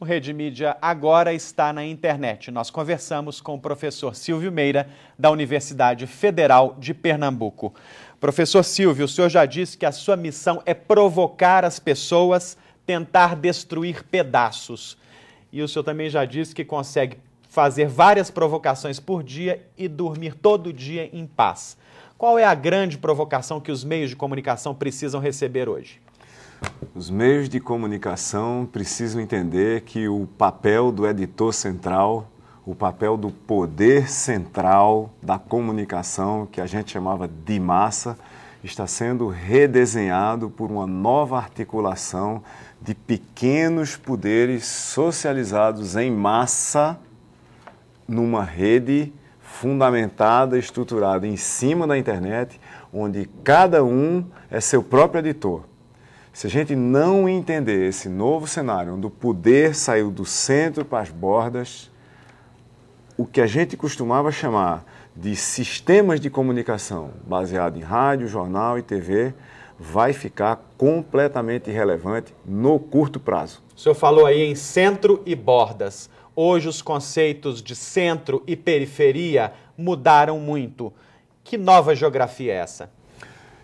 O Rede Mídia agora está na internet. Nós conversamos com o professor Silvio Meira, da Universidade Federal de Pernambuco. Professor Silvio, o senhor já disse que a sua missão é provocar as pessoas, tentar destruir pedaços. E o senhor também já disse que consegue fazer várias provocações por dia e dormir todo dia em paz. Qual é a grande provocação que os meios de comunicação precisam receber hoje? Os meios de comunicação precisam entender que o papel do editor central, o papel do poder central da comunicação, que a gente chamava de massa, está sendo redesenhado por uma nova articulação de pequenos poderes socializados em massa numa rede fundamentada, estruturada em cima da internet, onde cada um é seu próprio editor. Se a gente não entender esse novo cenário, onde o poder saiu do centro para as bordas, o que a gente costumava chamar de sistemas de comunicação baseado em rádio, jornal e TV vai ficar completamente irrelevante no curto prazo. O senhor falou aí em centro e bordas. Hoje os conceitos de centro e periferia mudaram muito. Que nova geografia é essa?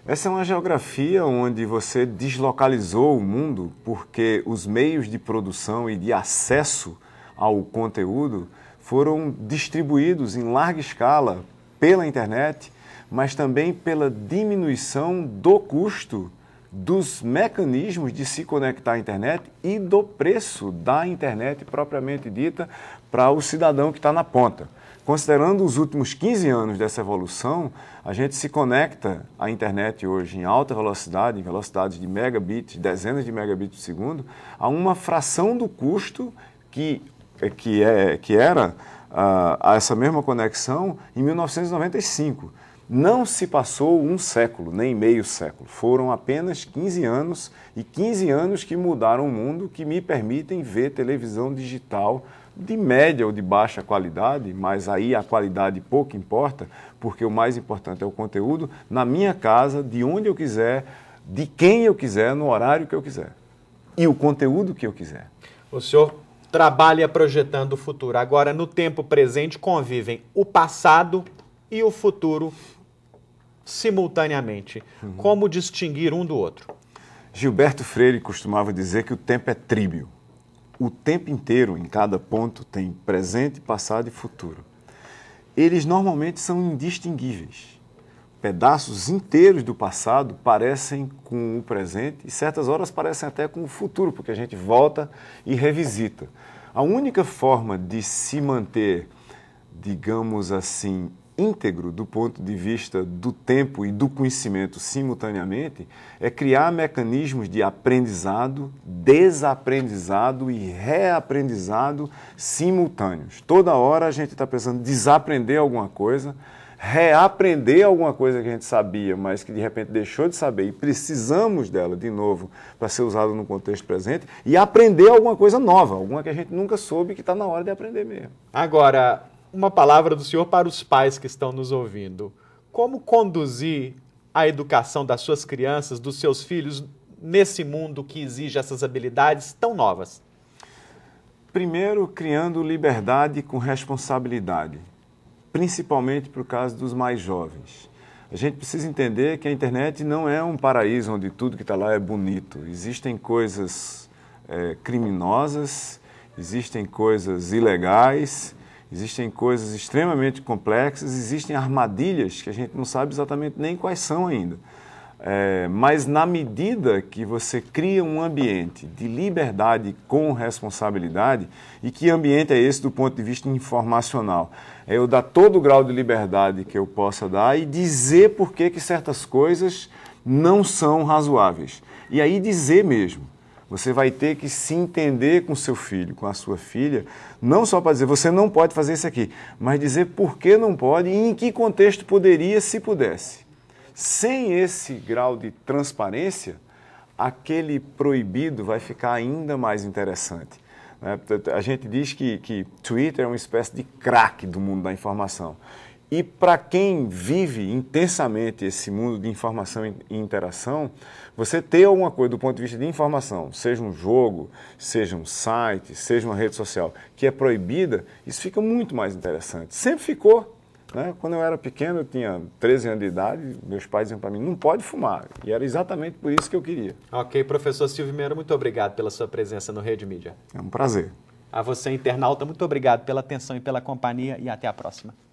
Essa é uma geografia onde você deslocalizou o mundo porque os meios de produção e de acesso ao conteúdo foram distribuídos em larga escala pela internet, mas também pela diminuição do custo dos mecanismos de se conectar à internet e do preço da internet propriamente dita para o cidadão que está na ponta. Considerando os últimos 15 anos dessa evolução, a gente se conecta à internet hoje em alta velocidade, em velocidades de megabits, dezenas de megabits por segundo, a uma fração do custo que, eh, que, é, que era uh, essa mesma conexão em 1995. Não se passou um século, nem meio século. Foram apenas 15 anos e 15 anos que mudaram o mundo, que me permitem ver televisão digital de média ou de baixa qualidade, mas aí a qualidade pouco importa, porque o mais importante é o conteúdo, na minha casa, de onde eu quiser, de quem eu quiser, no horário que eu quiser. E o conteúdo que eu quiser. O senhor trabalha projetando o futuro. Agora, no tempo presente, convivem o passado e o futuro simultaneamente. Uhum. Como distinguir um do outro? Gilberto Freire costumava dizer que o tempo é tríbio. O tempo inteiro, em cada ponto, tem presente, passado e futuro. Eles normalmente são indistinguíveis. Pedaços inteiros do passado parecem com o presente e certas horas parecem até com o futuro, porque a gente volta e revisita. A única forma de se manter, digamos assim, íntegro do ponto de vista do tempo e do conhecimento simultaneamente é criar mecanismos de aprendizado, desaprendizado e reaprendizado simultâneos. Toda hora a gente está precisando desaprender alguma coisa, reaprender alguma coisa que a gente sabia, mas que de repente deixou de saber e precisamos dela de novo para ser usada no contexto presente e aprender alguma coisa nova, alguma que a gente nunca soube que está na hora de aprender mesmo. Agora, uma palavra do Senhor para os pais que estão nos ouvindo. Como conduzir a educação das suas crianças, dos seus filhos, nesse mundo que exige essas habilidades tão novas? Primeiro, criando liberdade com responsabilidade, principalmente para o caso dos mais jovens. A gente precisa entender que a internet não é um paraíso onde tudo que está lá é bonito. Existem coisas é, criminosas, existem coisas ilegais, Existem coisas extremamente complexas, existem armadilhas que a gente não sabe exatamente nem quais são ainda. É, mas na medida que você cria um ambiente de liberdade com responsabilidade, e que ambiente é esse do ponto de vista informacional? É eu dar todo o grau de liberdade que eu possa dar e dizer por que, que certas coisas não são razoáveis. E aí dizer mesmo. Você vai ter que se entender com seu filho, com a sua filha, não só para dizer você não pode fazer isso aqui, mas dizer por que não pode e em que contexto poderia se pudesse. Sem esse grau de transparência, aquele proibido vai ficar ainda mais interessante. Né? A gente diz que, que Twitter é uma espécie de craque do mundo da informação. E para quem vive intensamente esse mundo de informação e interação, você ter alguma coisa do ponto de vista de informação, seja um jogo, seja um site, seja uma rede social, que é proibida, isso fica muito mais interessante. Sempre ficou. Né? Quando eu era pequeno, eu tinha 13 anos de idade, meus pais diziam para mim, não pode fumar. E era exatamente por isso que eu queria. Ok, professor Silvio Meira, muito obrigado pela sua presença no Rede Mídia. É um prazer. A você, internauta, muito obrigado pela atenção e pela companhia e até a próxima.